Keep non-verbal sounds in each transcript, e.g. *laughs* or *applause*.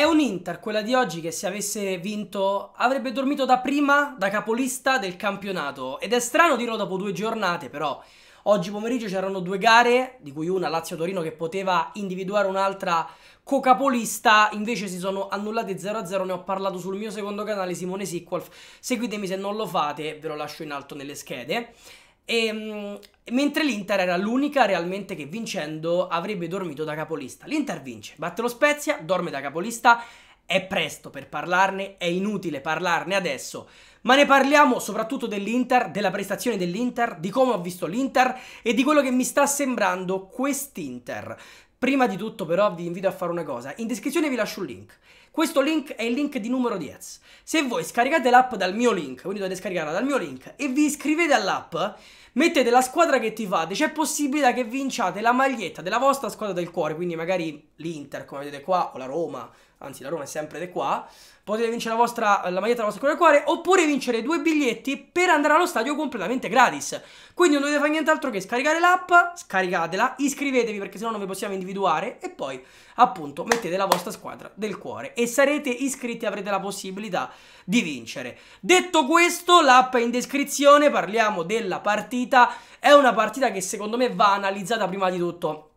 È un Inter, quella di oggi, che se avesse vinto avrebbe dormito da prima, da capolista del campionato. Ed è strano dirlo dopo due giornate, però. Oggi pomeriggio c'erano due gare, di cui una Lazio-Torino che poteva individuare un'altra co-capolista, invece si sono annullate 0-0, ne ho parlato sul mio secondo canale Simone Sicquolf, seguitemi se non lo fate, ve lo lascio in alto nelle schede. E, ehm, mentre l'Inter era l'unica realmente che vincendo avrebbe dormito da capolista. L'Inter vince, batte lo Spezia, dorme da capolista. È presto per parlarne, è inutile parlarne adesso, ma ne parliamo soprattutto dell'Inter, della prestazione dell'Inter, di come ho visto l'Inter e di quello che mi sta sembrando quest'Inter. Prima di tutto però vi invito a fare una cosa, in descrizione vi lascio un link. Questo link è il link di numero 10. Se voi scaricate l'app dal mio link, quindi dovete scaricarla dal mio link, e vi iscrivete all'app, mettete la squadra che ti fate, c'è possibilità che vinciate la maglietta della vostra squadra del cuore, quindi magari l'Inter, come vedete qua, o la Roma, anzi la Roma è sempre di qua, potete vincere la, vostra, la maglietta della vostra squadra del cuore, oppure vincere due biglietti per andare allo stadio completamente gratis. Quindi non dovete fare nient'altro che scaricare l'app, scaricatela, iscrivetevi perché sennò non vi possiamo individuare e poi appunto mettete la vostra squadra del cuore e sarete iscritti e avrete la possibilità di vincere. Detto questo, l'app è in descrizione, parliamo della partita partita è una partita che secondo me va analizzata prima di tutto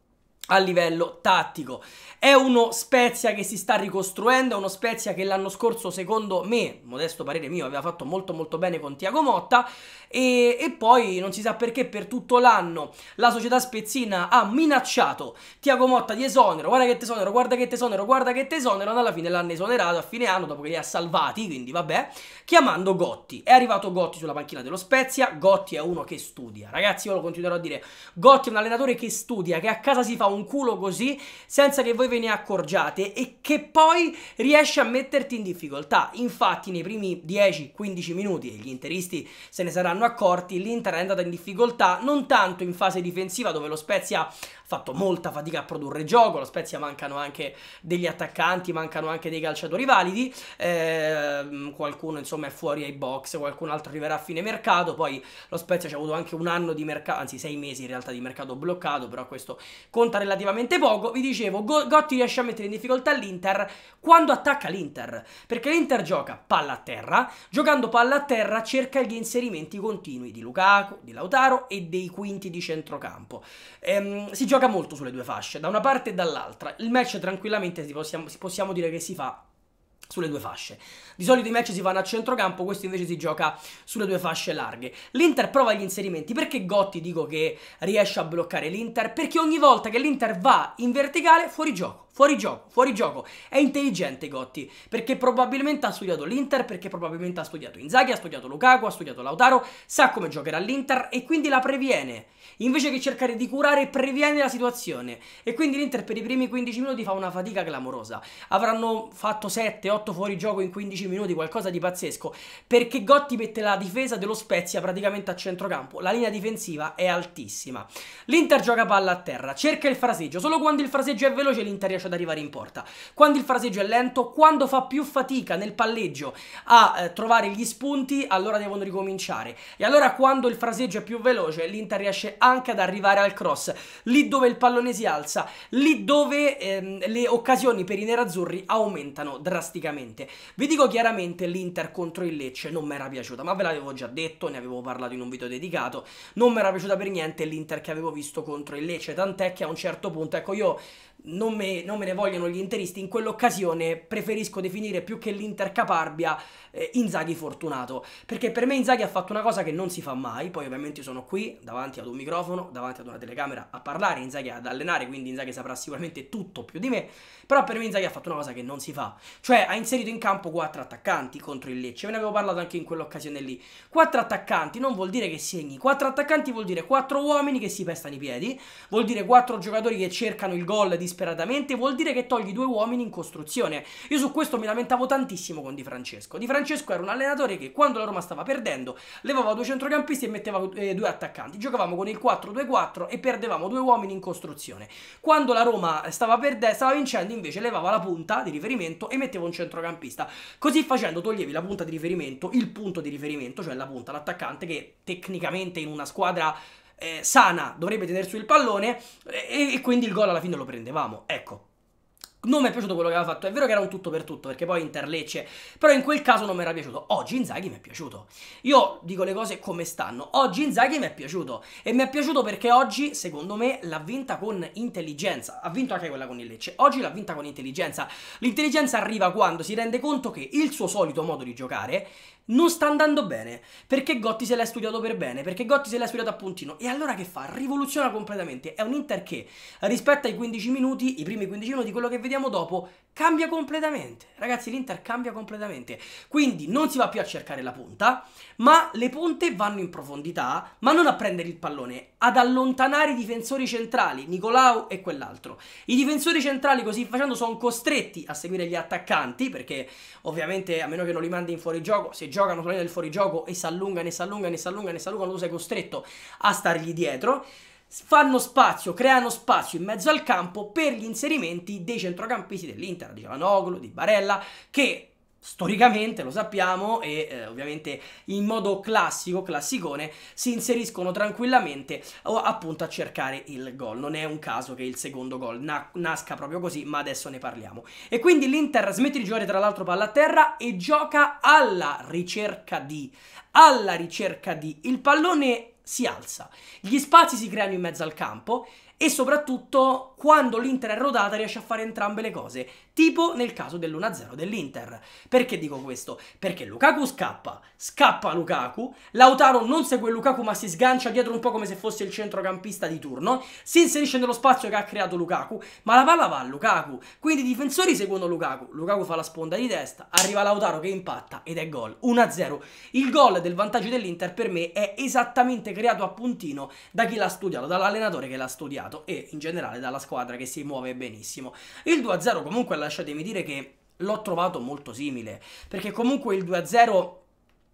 a livello tattico. È uno Spezia che si sta ricostruendo, è uno Spezia che l'anno scorso, secondo me, modesto parere mio, aveva fatto molto molto bene con Tiago Motta e, e poi non si sa perché per tutto l'anno la società spezzina ha minacciato Tiago Motta di esonero, guarda che tesonero, guarda che tesonero, guarda che tesonero, alla fine l'hanno esonerato a fine anno dopo che li ha salvati, quindi vabbè, chiamando Gotti. È arrivato Gotti sulla panchina dello Spezia, Gotti è uno che studia, ragazzi io lo continuerò a dire, Gotti è un allenatore che studia, che a casa si fa un un culo così senza che voi ve ne accorgiate e che poi riesce a metterti in difficoltà. Infatti nei primi 10-15 minuti, e gli interisti se ne saranno accorti, l'Inter è andata in difficoltà non tanto in fase difensiva dove lo Spezia fatto molta fatica a produrre gioco, la Spezia mancano anche degli attaccanti, mancano anche dei calciatori validi, eh, qualcuno insomma è fuori ai box, qualcun altro arriverà a fine mercato, poi lo Spezia ci ha avuto anche un anno di mercato, anzi sei mesi in realtà di mercato bloccato, però questo conta relativamente poco, vi dicevo, Gotti riesce a mettere in difficoltà l'Inter quando attacca l'Inter, perché l'Inter gioca palla a terra, giocando palla a terra cerca gli inserimenti continui di Lukaku, di Lautaro e dei quinti di centrocampo. Ehm, si gioca gioca molto sulle due fasce, da una parte e dall'altra. Il match tranquillamente si possiamo, possiamo dire che si fa sulle due fasce. Di solito i match si fanno a centrocampo, questo invece si gioca sulle due fasce larghe. L'Inter prova gli inserimenti, perché Gotti dico che riesce a bloccare l'Inter? Perché ogni volta che l'Inter va in verticale, fuori gioco fuori gioco, fuori gioco. È intelligente Gotti, perché probabilmente ha studiato l'Inter, perché probabilmente ha studiato Inzaghi, ha studiato Lukaku, ha studiato Lautaro, sa come giocherà l'Inter e quindi la previene. Invece che cercare di curare, previene la situazione. E quindi l'Inter per i primi 15 minuti fa una fatica clamorosa. Avranno fatto 7-8 fuori gioco in 15 minuti, qualcosa di pazzesco, perché Gotti mette la difesa dello Spezia praticamente a centrocampo. La linea difensiva è altissima. L'Inter gioca palla a terra, cerca il fraseggio, solo quando il fraseggio è veloce l'Inter riesce riesce ad arrivare in porta. Quando il fraseggio è lento, quando fa più fatica nel palleggio a eh, trovare gli spunti, allora devono ricominciare. E allora quando il fraseggio è più veloce, l'Inter riesce anche ad arrivare al cross, lì dove il pallone si alza, lì dove ehm, le occasioni per i nerazzurri aumentano drasticamente. Vi dico chiaramente l'Inter contro il Lecce non mi era piaciuta, ma ve l'avevo già detto, ne avevo parlato in un video dedicato, non mi era piaciuta per niente l'Inter che avevo visto contro il Lecce, tant'è che a un certo punto, ecco io non me, non me, ne vogliono gli interisti, in quell'occasione preferisco definire più che l'intercaparbia eh, Inzaghi fortunato, perché per me Inzaghi ha fatto una cosa che non si fa mai, poi ovviamente sono qui davanti ad un microfono, davanti ad una telecamera a parlare, Inzaghi ad allenare, quindi Inzaghi saprà sicuramente tutto più di me, però per me Inzaghi ha fatto una cosa che non si fa, cioè ha inserito in campo quattro attaccanti contro il Lecce, ve ne avevo parlato anche in quell'occasione lì, quattro attaccanti non vuol dire che segni, quattro attaccanti vuol dire quattro uomini che si pestano i piedi, vuol dire quattro giocatori che cercano il gol di disperatamente, vuol dire che togli due uomini in costruzione. Io su questo mi lamentavo tantissimo con Di Francesco. Di Francesco era un allenatore che quando la Roma stava perdendo, levava due centrocampisti e metteva eh, due attaccanti. Giocavamo con il 4-2-4 e perdevamo due uomini in costruzione. Quando la Roma stava, perde- stava vincendo, invece levava la punta di riferimento e metteva un centrocampista. Così facendo toglievi la punta di riferimento, il punto di riferimento, cioè la punta, l'attaccante che tecnicamente in una squadra eh, Sana dovrebbe tenere su il pallone eh, e, e quindi il gol alla fine lo prendevamo. Ecco, non mi è piaciuto quello che aveva fatto, è vero che era un tutto per tutto, perché poi Interlecce, però in quel caso non mi era piaciuto. Oggi Inzaghi mi è piaciuto. Io dico le cose come stanno. Oggi Inzaghi mi è piaciuto e mi è piaciuto perché oggi, secondo me, l'ha vinta con intelligenza. Ha vinto anche quella con il Lecce. Oggi l'ha vinta con intelligenza. L'intelligenza arriva quando si rende conto che il suo solito modo di giocare non sta andando bene. Perché Gotti se l'ha studiato per bene, perché Gotti se l'ha studiato a puntino. E allora che fa? Rivoluziona completamente. È un Inter che rispetto ai 15 minuti, i primi 15 minuti, quello che vediamo dopo, cambia completamente. Ragazzi, l'Inter cambia completamente. Quindi non si va più a cercare la punta, ma le punte vanno in profondità, ma non a prendere il pallone, ad allontanare i difensori centrali, Nicolau e quell'altro. I difensori centrali così facendo sono costretti a seguire gli attaccanti, perché ovviamente a meno che non li mandi in gioco se gioca giocano sulla linea del fuorigioco e si allungano e si allungano e si allungano e si allungano, tu sei costretto a stargli dietro fanno spazio, creano spazio in mezzo al campo per gli inserimenti dei centrocampisti dell'Inter, di Giovanoglu, di Barella, che storicamente lo sappiamo e eh, ovviamente in modo classico, classicone, si inseriscono tranquillamente o, appunto a cercare il gol. Non è un caso che il secondo gol na nasca proprio così, ma adesso ne parliamo. E quindi l'Inter smette di giocare tra l'altro palla a terra e gioca alla ricerca di alla ricerca di il pallone si alza, gli spazi si creano in mezzo al campo e soprattutto quando l'Inter è rodata riesce a fare entrambe le cose tipo nel caso dell'1-0 dell'Inter. Perché dico questo? Perché Lukaku scappa, scappa Lukaku, Lautaro non segue Lukaku ma si sgancia dietro un po' come se fosse il centrocampista di turno, si inserisce nello spazio che ha creato Lukaku, ma la palla va a Lukaku, quindi i difensori seguono Lukaku, Lukaku fa la sponda di testa, arriva Lautaro che impatta ed è gol, 1-0. Il gol del vantaggio dell'Inter per me è esattamente creato a puntino da chi l'ha studiato, dall'allenatore che l'ha studiato e in generale dalla squadra che si muove benissimo. Il 2-0 comunque è la lasciatemi dire che l'ho trovato molto simile, perché comunque il 2-0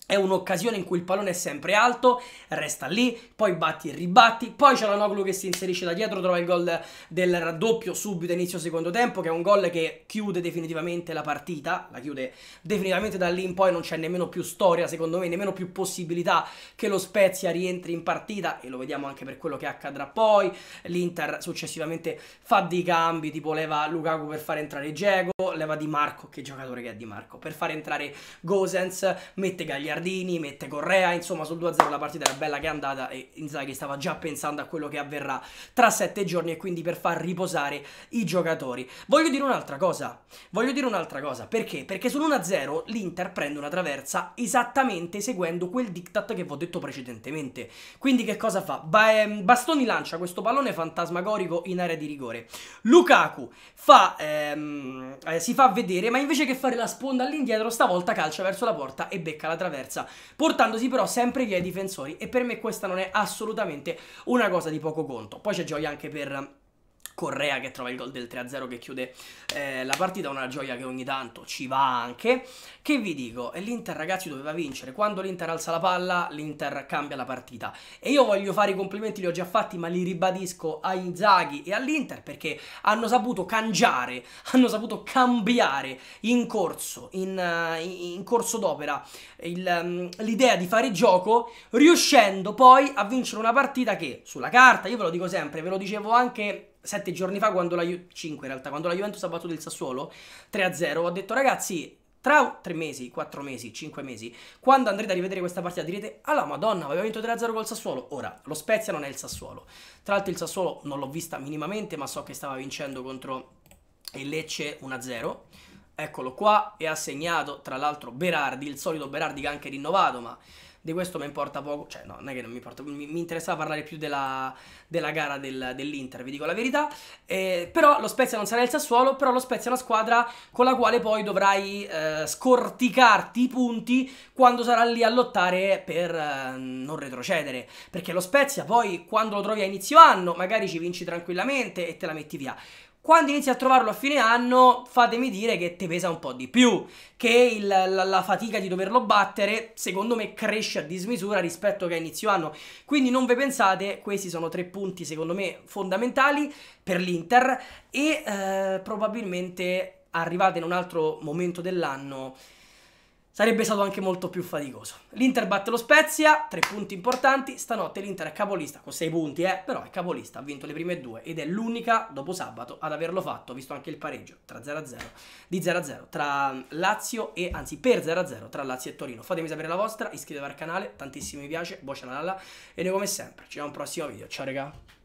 è un'occasione in cui il pallone è sempre alto, resta lì, poi batti e ribatti, poi c'è la Noglu che si inserisce da dietro, trova il gol del raddoppio subito inizio secondo tempo, che è un gol che chiude definitivamente la partita, la chiude definitivamente da lì in poi, non c'è nemmeno più storia secondo me, nemmeno più possibilità che lo Spezia rientri in partita e lo vediamo anche per quello che accadrà poi, l'Inter successivamente fa dei cambi, tipo leva Lukaku per fare entrare Dzeko, leva Di Marco, che giocatore che è Di Marco, per fare entrare Gosens, mette Gagliardi Gagliardini, mette Correa, insomma sul 2-0 la partita era bella che è andata e Inzaghi stava già pensando a quello che avverrà tra sette giorni e quindi per far riposare i giocatori. Voglio dire un'altra cosa, voglio dire un'altra cosa, perché? Perché sull'1-0 l'Inter prende una traversa esattamente seguendo quel diktat che vi ho detto precedentemente. Quindi che cosa fa? Ba ehm, Bastoni lancia questo pallone fantasmagorico in area di rigore. Lukaku fa, ehm, eh, si fa vedere, ma invece che fare la sponda all'indietro, stavolta calcia verso la porta e becca la traversa terza, portandosi però sempre via i difensori e per me questa non è assolutamente una cosa di poco conto. Poi c'è gioia anche per Correa che trova il gol del 3-0 che chiude eh, la partita, una gioia che ogni tanto ci va anche. Che vi dico, l'Inter ragazzi doveva vincere, quando l'Inter alza la palla l'Inter cambia la partita e io voglio fare i complimenti, li ho già fatti ma li ribadisco a Inzaghi e all'Inter perché hanno saputo cambiare, *laughs* hanno saputo cambiare in corso, in, eh, in corso d'opera mm, l'idea di fare gioco riuscendo poi a vincere una partita che sulla carta, io ve lo dico sempre, ve lo dicevo anche sette giorni fa, quando la, Ju- 5 in realtà, quando la Juventus ha battuto il Sassuolo 3-0, ho detto ragazzi, tra tre mesi, quattro mesi, cinque mesi, quando andrete a rivedere questa partita direte alla madonna, aveva vinto 3-0 col Sassuolo. Ora, lo Spezia non è il Sassuolo. Tra l'altro il Sassuolo non l'ho vista minimamente, ma so che stava vincendo contro il Lecce 1-0. Eccolo qua, e ha segnato tra l'altro Berardi, il solito Berardi che ha anche rinnovato, ma di questo mi importa poco, cioè no, non è che non mi importa, mi, mi interessava parlare più della, della gara del, dell'Inter, vi dico la verità, eh, però lo Spezia non sarà il Sassuolo, però lo Spezia è una squadra con la quale poi dovrai eh, scorticarti i punti quando sarà lì a lottare per eh, non retrocedere, perché lo Spezia poi quando lo trovi a inizio anno magari ci vinci tranquillamente e te la metti via quando inizi a trovarlo a fine anno, fatemi dire che te pesa un po' di più, che il, la, la, fatica di doverlo battere, secondo me, cresce a dismisura rispetto che a inizio anno. Quindi non ve pensate, questi sono tre punti, secondo me, fondamentali per l'Inter e eh, probabilmente arrivate in un altro momento dell'anno Sarebbe stato anche molto più faticoso. L'Inter batte lo Spezia, tre punti importanti. Stanotte l'Inter è capolista con sei punti, eh, però è capolista, ha vinto le prime due ed è l'unica dopo sabato ad averlo fatto, visto anche il pareggio tra 0-0 di 0-0 tra Lazio e anzi per 0-0 tra Lazio e Torino. Fatemi sapere la vostra, iscrivetevi al canale, tantissimi mi piace, boccia la lalla e noi come sempre ci vediamo al prossimo video. Ciao raga.